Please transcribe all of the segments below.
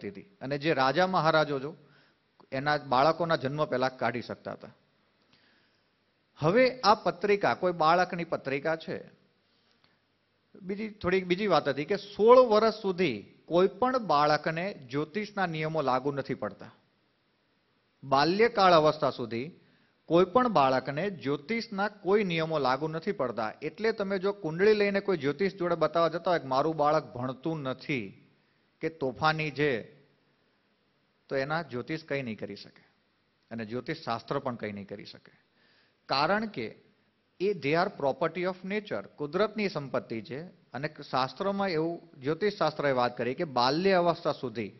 કરતી હતી અને જે રાજા મહારાજો જો એના બાળકોના જન્મ પહેલાં કાઢી શકતા હતા હવે આ પત્રિકા કોઈ બાળકની પત્રિકા છે બીજી થોડીક બીજી વાત હતી કે સોળ વર્ષ સુધી કોઈ પણ બાળકને જ્યોતિષના નિયમો લાગુ નથી પડતા બાલ્યકાળ અવસ્થા સુધી કોઈ પણ બાળકને જ્યોતિષના કોઈ નિયમો લાગુ નથી પડતા એટલે તમે જો કુંડળી લઈને કોઈ જ્યોતિષ જોડે બતાવવા જતા હોય કે મારું બાળક ભણતું નથી કે તોફાની છે તો એના જ્યોતિષ કંઈ નહીં કરી શકે અને જ્યોતિષ શાસ્ત્ર પણ કંઈ નહીં કરી શકે કારણ કે એ they are property of nature કુદરતની સંપત્તિ છે અને શાસ્ત્રોમાં એવું જ્યોતિષ શાસ્ત્રએ વાત કરી કે બાલ્ય અવસ્થા સુધી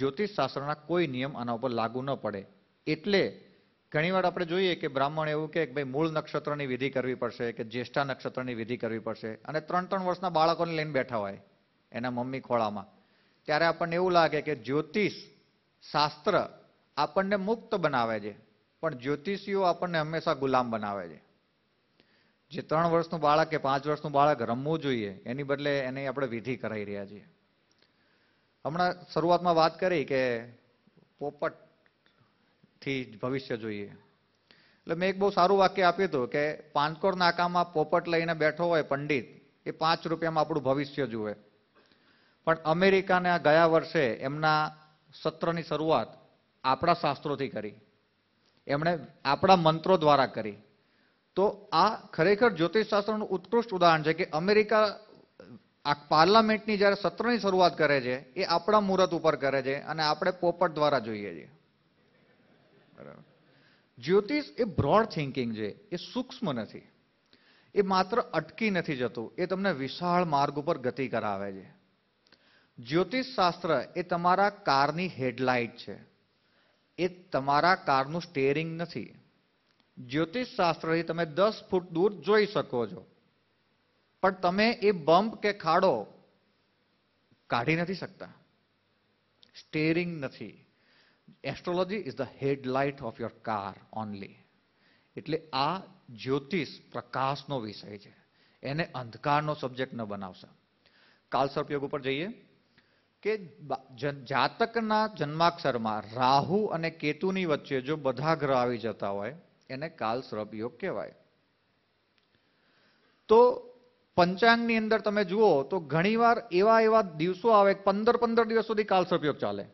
જ્યોતિષ શાસ્ત્રના કોઈ નિયમ આના ઉપર લાગુ ન પડે એટલે ઘણીવાર આપણે જોઈએ કે બ્રાહ્મણ એવું કે ભાઈ મૂળ નક્ષત્રની વિધિ કરવી પડશે કે જ્યેષ્ઠા નક્ષત્રની વિધિ કરવી પડશે અને ત્રણ ત્રણ વર્ષના બાળકોને લઈને બેઠા હોય એના મમ્મી ખોળામાં ત્યારે આપણને એવું લાગે કે જ્યોતિષ શાસ્ત્ર આપણને મુક્ત બનાવે છે પણ જ્યોતિષીઓ આપણને હંમેશા ગુલામ બનાવે છે જે ત્રણ વર્ષનું બાળક કે પાંચ વર્ષનું બાળક રમવું જોઈએ એની બદલે એને આપણે વિધિ કરાવી રહ્યા છીએ હમણાં શરૂઆતમાં વાત કરી કે પોપટથી ભવિષ્ય જોઈએ એટલે મેં એક બહુ સારું વાક્ય આપ્યું હતું કે પાનકોર નાકામાં પોપટ લઈને બેઠો હોય પંડિત એ પાંચ રૂપિયામાં આપણું ભવિષ્ય જુએ પણ અમેરિકાને આ ગયા વર્ષે એમના સત્રની શરૂઆત આપણા શાસ્ત્રોથી કરી એમણે આપણા મંત્રો દ્વારા કરી તો આ ખરેખર જ્યોતિષશાસ્ત્રનું ઉત્કૃષ્ટ ઉદાહરણ છે કે અમેરિકા આ પાર્લામેન્ટની જ્યારે સત્રની શરૂઆત કરે છે એ આપણા મુહૂર્ત ઉપર કરે છે અને આપણે પોપટ દ્વારા જોઈએ છીએ બરાબર જ્યોતિષ એ બ્રોડ થિંકિંગ છે એ સૂક્ષ્મ નથી એ માત્ર અટકી નથી જતું એ તમને વિશાળ માર્ગ ઉપર ગતિ કરાવે છે જ્યોતિષ શાસ્ત્ર એ તમારા કારની હેડલાઇટ છે એ તમારા કારનું સ્ટેરિંગ નથી જ્યોતિષ શાસ્ત્રથી તમે દસ ફૂટ દૂર જોઈ શકો છો પણ તમે એ બમ્પ કે ખાડો કાઢી નથી શકતા સ્ટેરિંગ નથી astrology is the headlight of your car only એટલે આ જ્યોતિષ પ્રકાશનો વિષય છે એને અંધકારનો સબ્જેક્ટ ન બનાવશે કાલસર્પ યોગ ઉપર જઈએ કે જાતકના જન્માક્ષરમાં રાહુ અને કેતુની વચ્ચે જો બધા ગ્રહ આવી જતા હોય એને કાલ સર્પ યોગ કહેવાય તો પંચાંગની અંદર તમે જુઓ તો ઘણીવાર એવા એવા દિવસો આવે પંદર પંદર દિવસ સુધી કાલ સર્પયોગ ચાલે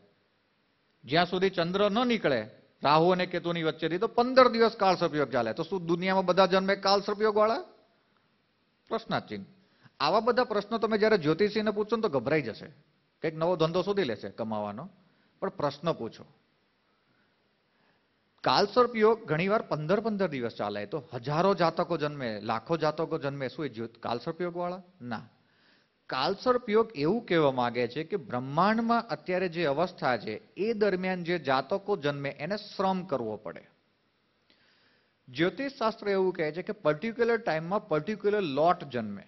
જ્યાં સુધી ચંદ્ર ન નીકળે રાહુ અને કેતુની વચ્ચેથી તો પંદર દિવસ કાળ સર્પયોગ ચાલે તો શું દુનિયામાં બધા જન્મે કાલ સર્પયોગ વાળા પ્રશ્નાચિહ્ન આવા બધા પ્રશ્નો તમે જ્યારે જ્યોતિષીને પૂછો ને તો ગભરાઈ જશે કંઈક નવો ધંધો શોધી લેશે કમાવાનો પણ પ્રશ્ન પૂછો કાલસર્પ યોગ ઘણીવાર પંદર પંદર દિવસ ચાલે તો હજારો જાતકો જન્મે લાખો જાતકો જન્મે શું એ કાલસર્પ યોગ ના કાલસર્પ યોગ એવું કહેવા માગે છે કે બ્રહ્માંડમાં અત્યારે જે અવસ્થા છે એ દરમિયાન જે જાતકો જન્મે એને શ્રમ કરવો પડે જ્યોતિષ શાસ્ત્ર એવું કહે છે કે પર્ટિક્યુલર ટાઈમમાં પર્ટિક્યુલર લોટ જન્મે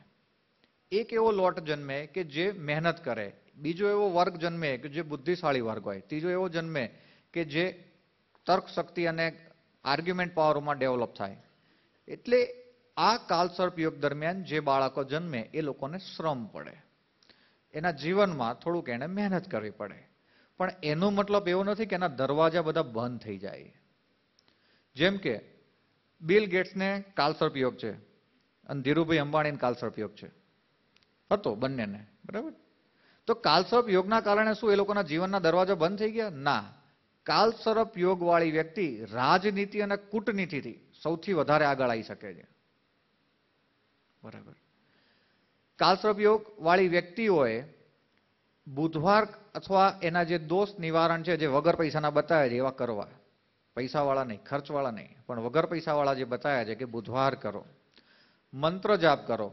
એક એવો લોટ જન્મે કે જે મહેનત કરે બીજો એવો વર્ગ જન્મે કે જે બુદ્ધિશાળી વર્ગ હોય ત્રીજો એવો જન્મે કે જે તર્ક શક્તિ અને આર્ગ્યુમેન્ટ પાવરમાં ડેવલપ થાય એટલે આ કાલસર્પ યોગ દરમિયાન જે બાળકો જન્મે એ લોકોને શ્રમ પડે એના જીવનમાં થોડુંક એને મહેનત કરવી પડે પણ એનો મતલબ એવો નથી કે એના દરવાજા બધા બંધ થઈ જાય જેમ કે બિલ ગેટ્સને કાલસર્પ યોગ છે અને ધીરુભાઈ અંબાણીને કાલસર્પ યોગ છે હતો બંનેને બરાબર તો કાલસર્પ યોગના કારણે શું એ લોકોના જીવનના દરવાજા બંધ થઈ ગયા ના કાલસર્પ યોગવાળી વ્યક્તિ રાજનીતિ અને કૂટનીતિથી સૌથી વધારે આગળ આવી શકે છે બરાબર કાલસર્પ યોગવાળી વ્યક્તિઓએ બુધવાર અથવા એના જે દોષ નિવારણ છે જે વગર પૈસાના બતાવ્યા છે એવા કરવા પૈસાવાળા નહીં ખર્ચવાળા નહીં પણ વગર પૈસાવાળા જે બતાવ્યા છે કે બુધવાર કરો મંત્ર જાપ કરો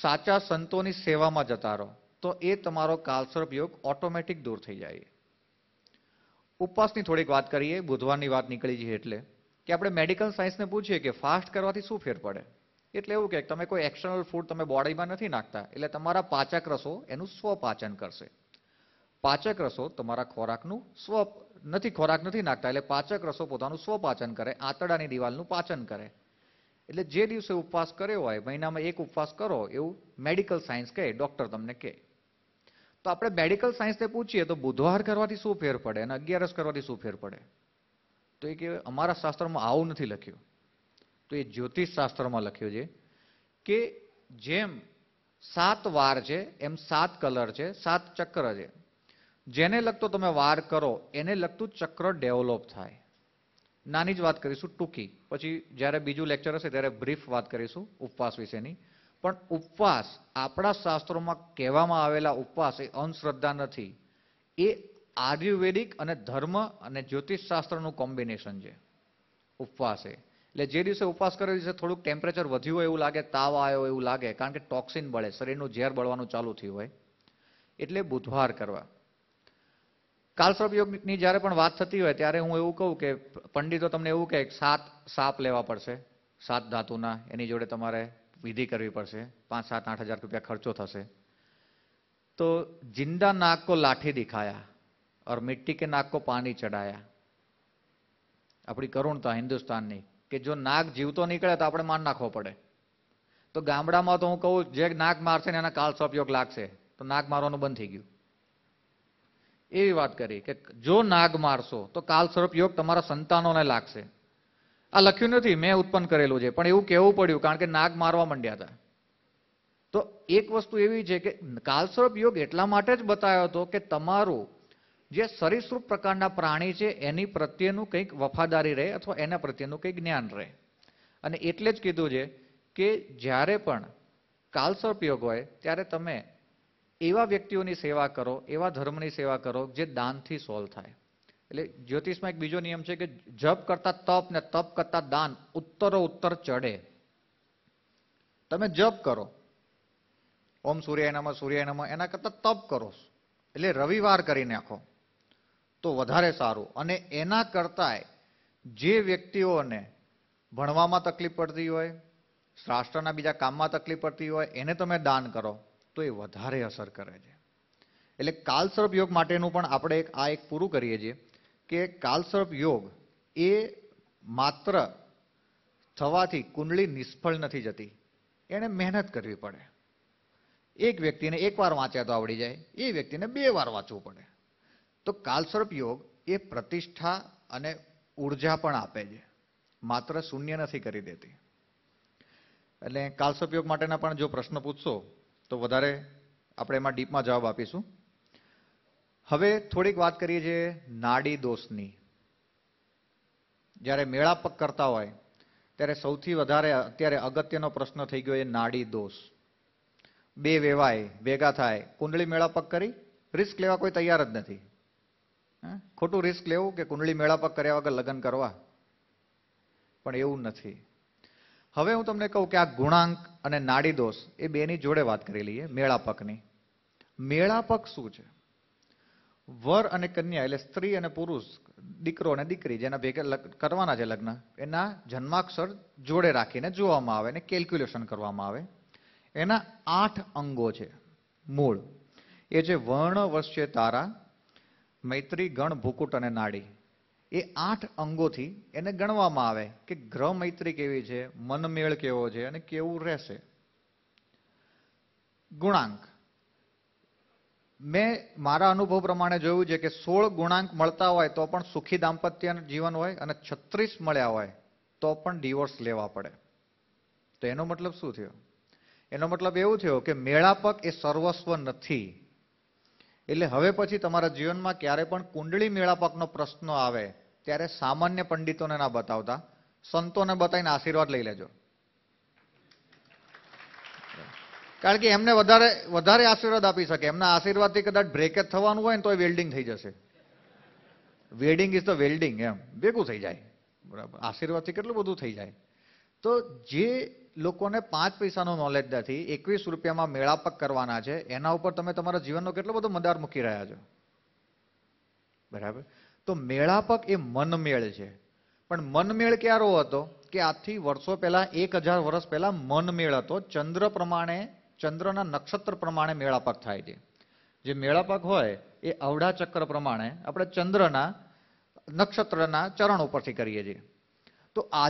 સાચા સંતોની સેવામાં જતા રહો તો એ તમારો કાલસર્પ યોગ ઓટોમેટિક દૂર થઈ જાય ઉપવાસની થોડીક વાત કરીએ બુધવારની વાત નીકળી છે એટલે કે આપણે મેડિકલ સાયન્સને પૂછીએ કે ફાસ્ટ કરવાથી શું ફેર પડે એટલે એવું કે તમે કોઈ એક્સટર્નલ ફૂડ તમે બોડીમાં નથી નાખતા એટલે તમારા પાચક રસો એનું સ્વપાચન કરશે પાચક રસો તમારા ખોરાકનું સ્વ નથી ખોરાક નથી નાખતા એટલે પાચક રસો પોતાનું સ્વપાચન કરે આંતરડાની દિવાલનું પાચન કરે એટલે જે દિવસે ઉપવાસ કર્યો હોય મહિનામાં એક ઉપવાસ કરો એવું મેડિકલ સાયન્સ કહે ડૉક્ટર તમને કહે તો આપણે મેડિકલ સાયન્સને પૂછીએ તો બુધવાર કરવાથી શું ફેર પડે અને અગિયારસ કરવાથી શું ફેર પડે તો એ કે અમારા શાસ્ત્રમાં આવું નથી લખ્યું તો એ જ્યોતિષ શાસ્ત્રમાં લખ્યું છે કે જેમ સાત વાર છે એમ સાત કલર છે સાત ચક્ર છે જેને લગતો તમે વાર કરો એને લગતું ચક્ર ડેવલપ થાય નાની જ વાત કરીશું ટૂંકી પછી જ્યારે બીજું લેક્ચર હશે ત્યારે બ્રીફ વાત કરીશું ઉપવાસ વિશેની પણ ઉપવાસ આપણા શાસ્ત્રોમાં કહેવામાં આવેલા ઉપવાસ એ અંધશ્રદ્ધા નથી એ આયુર્વેદિક અને ધર્મ અને જ્યોતિષ શાસ્ત્રનું કોમ્બિનેશન છે ઉપવાસ એ એટલે જે દિવસે ઉપવાસ કર્યો દિવસે થોડુંક ટેમ્પરેચર વધ્યું હોય એવું લાગે તાવ આવ્યો એવું લાગે કારણ કે ટોક્સિન બળે શરીરનું ઝેર બળવાનું ચાલુ થયું હોય એટલે બુધવાર કરવા કાલસર્પ યોગની જ્યારે પણ વાત થતી હોય ત્યારે હું એવું કહું કે પંડિતો તમને એવું કહે સાત સાપ લેવા પડશે સાત ધાતુના એની જોડે તમારે વિધિ કરવી પડશે પાંચ સાત આઠ હજાર રૂપિયા ખર્ચો થશે તો જિંદા નાક કો લાઠી દિખાયા ઓર મિટ્ટી કે નાક કો પાણી ચડાયા આપણી કરુણતા હિન્દુસ્તાનની કે જો નાક જીવતો નીકળે તો આપણે માન નાખવો પડે તો ગામડામાં તો હું કહું જે નાક મારશે ને એના કાલસો ઉપયોગ લાગશે તો નાક મારવાનું બંધ થઈ ગયું એવી વાત કરી કે જો નાગ મારશો તો કાલ સ્વરૂપ યોગ તમારા સંતાનોને લાગશે આ લખ્યું નથી મેં ઉત્પન્ન કરેલું છે પણ એવું કહેવું પડ્યું કારણ કે નાગ મારવા માંડ્યા હતા તો એક વસ્તુ એવી છે કે કાલસર્પ યોગ એટલા માટે જ બતાવ્યો હતો કે તમારું જે સરીસૃપ પ્રકારના પ્રાણી છે એની પ્રત્યેનું કંઈક વફાદારી રહે અથવા એના પ્રત્યેનું કંઈક જ્ઞાન રહે અને એટલે જ કીધું છે કે જ્યારે પણ કાલસર્પ યોગ હોય ત્યારે તમે એવા વ્યક્તિઓની સેવા કરો એવા ધર્મની સેવા કરો જે દાનથી સોલ્વ થાય એટલે જ્યોતિષમાં એક બીજો નિયમ છે કે જપ કરતા તપ ને તપ કરતા દાન ઉત્તરો ઉત્તર ચડે તમે જપ કરો ઓમ સૂર્ય નમઃ સૂર્ય એના કરતા તપ કરો એટલે રવિવાર કરી નાખો તો વધારે સારું અને એના કરતાંય જે વ્યક્તિઓને ભણવામાં તકલીફ પડતી હોય શ્રાષ્ટ્રના બીજા કામમાં તકલીફ પડતી હોય એને તમે દાન કરો તો એ વધારે અસર કરે છે એટલે કાલસર્પ યોગ માટેનું પણ આપણે એક આ એક પૂરું કરીએ છીએ કે કાલસર્પ યોગ એ માત્ર થવાથી કુંડળી નિષ્ફળ નથી જતી એણે મહેનત કરવી પડે એક વ્યક્તિને એકવાર વાંચ્યા તો આવડી જાય એ વ્યક્તિને બે વાર વાંચવું પડે તો કાલસર્પ યોગ એ પ્રતિષ્ઠા અને ઉર્જા પણ આપે છે માત્ર શૂન્ય નથી કરી દેતી એટલે કાલસર્પ યોગ માટેના પણ જો પ્રશ્ન પૂછશો તો વધારે આપણે એમાં ડીપમાં જવાબ આપીશું હવે થોડીક વાત કરીએ છીએ નાડી દોષની જ્યારે મેળાપક કરતા હોય ત્યારે સૌથી વધારે અત્યારે અગત્યનો પ્રશ્ન થઈ ગયો એ નાડી દોષ બે વેવાય ભેગા થાય કુંડળી મેળાપક કરી રિસ્ક લેવા કોઈ તૈયાર જ નથી ખોટું રિસ્ક લેવું કે કુંડળી મેળાપક કર્યા વગર લગ્ન કરવા પણ એવું નથી હવે હું તમને કહું કે આ ગુણાંક અને નાડી દોષ એ બેની જોડે વાત કરી લઈએ મેળાપકની મેળાપક શું છે વર અને કન્યા એટલે સ્ત્રી અને પુરુષ દીકરો અને દીકરી જેના ભેગા કરવાના છે લગ્ન એના જન્માક્ષર જોડે રાખીને જોવામાં આવે અને કેલ્ક્યુલેશન કરવામાં આવે એના આઠ અંગો છે મૂળ એ જે વર્ણ વશ્ય તારા મૈત્રી ગણ ભૂકુટ અને નાડી એ આઠ અંગોથી એને ગણવામાં આવે કે ગ્રહ મૈત્રી કેવી છે મનમેળ કેવો છે અને કેવું રહેશે ગુણાંક મેં મારા અનુભવ પ્રમાણે જોયું છે કે સોળ ગુણાંક મળતા હોય તો પણ સુખી દાંપત્ય જીવન હોય અને છત્રીસ મળ્યા હોય તો પણ ડિવોર્સ લેવા પડે તો એનો મતલબ શું થયો એનો મતલબ એવું થયો કે મેળાપક એ સર્વસ્વ નથી એટલે હવે પછી તમારા જીવનમાં ક્યારે પણ કુંડળી મેળાપકનો પ્રશ્ન આવે ત્યારે સામાન્ય પંડિતોને ના બતાવતા સંતોને બતાવીને આશીર્વાદ લઈ લેજો કારણ કે એમને વધારે વધારે આશીર્વાદ આપી શકે એમના આશીર્વાદથી કદાચ બ્રેકેજ થવાનું હોય ને તો એ વેલ્ડિંગ થઈ જશે વેલ્ડિંગ ઇઝ ધ વેલ્ડિંગ એમ ભેગું થઈ જાય બરાબર આશીર્વાદથી કેટલું બધું થઈ જાય તો જે લોકોને પાંચ પૈસાનું નોલેજ નથી એકવીસ રૂપિયામાં મેળાપક કરવાના છે એના ઉપર તમે તમારા જીવનનો કેટલો બધો મદાર મૂકી રહ્યા છો બરાબર તો મેળાપક એ મનમેળ છે પણ મનમેળ ક્યારો હતો કે આજથી વર્ષો પહેલા એક હજાર વર્ષ પહેલા મનમેળ હતો ચંદ્ર પ્રમાણે ચંદ્રના નક્ષત્ર પ્રમાણે મેળાપાક થાય છે જે મેળાપાક હોય એ અવઢા ચક્ર પ્રમાણે આપણે ચંદ્રના નક્ષત્રના ચરણ ઉપરથી કરીએ છીએ તો આ